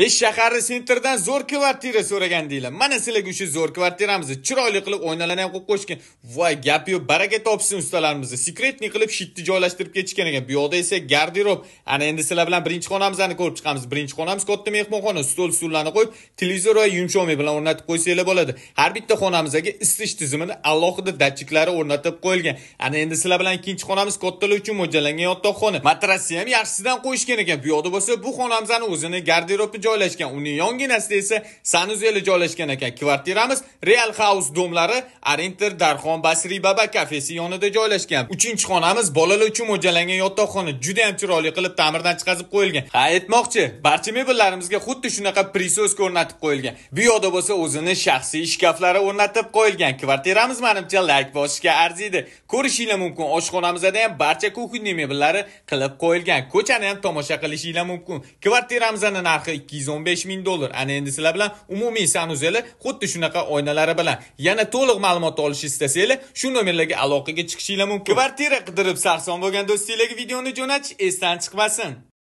ish shaharni sentrdan zo'r kvartira so'ragan so'ragandinglar mana sizlarga o'sha zo'r kvartiramizni chiroyli qilib oynalarni ham qo'yib qo'yishgan voy gap yo'q baraka topsin ustalarimizni sekretniy qilib shitni joylashtirib ketishgan ekan bu yoqda esa garderob ana endi sizlar bilan birinchi xonamizni ko'rib chiqamiz birinchi xonamiz katta mehmonxona stol stullarni qo'yib televizor va yumshoqmi bilan o'rnatib qo'ysanglar bo'ladi har bitta xonamizga isitish tizimini alohida datchiklari o'rnatib qo'yilgan ana endi sizlar bilan ikkinchi xonamiz kattalar uchun mo'ljallangan yotoqxona matrasni ham yaxshisidan qo'yishgan ekan bu yoqda bo'lsa bu xonamizni o'zini garderobni joylashgan uning yonginasida esa sanuzeli joylashgan ekan kvartiramiz real house domlari arinter darxon basriy baba kafesi yonida joylashgan uchinchi xonamiz bolalar uchun mo'ljallangan yotoqxona juda ham chiroyli qilib ta'mirdan chiqazib qo'yilgan ha aytmoqchi barcha mebellarimizga xuddi shunaqa prisos o'rnatib qo'yilgan bu yoqda bo'lsa o'zini shaxsiy shkaflari o'rnatib qo'yilgan kvartiramiz manimcha layk bosishga arziydi ko'rishinglar mumkin oshxonamizda ham barcha kuxinniy mebellari qilib qo'yilgan ko'chani ham tomosha qilishinglar mumkin kvartiramizning narxi ikki yuz o'n besh ming dollar ana endi sizlar bilan umumiy sanuzeli xuddi shunaqa oynalari bilan yana to'liq ma'lumot olish istasanglar shu nomerlarga aloqaga chiqishinglar mumkin kvartira qidirib sarson bo'lgan do'stinglarga videoni jo'natish esdan chiqmasin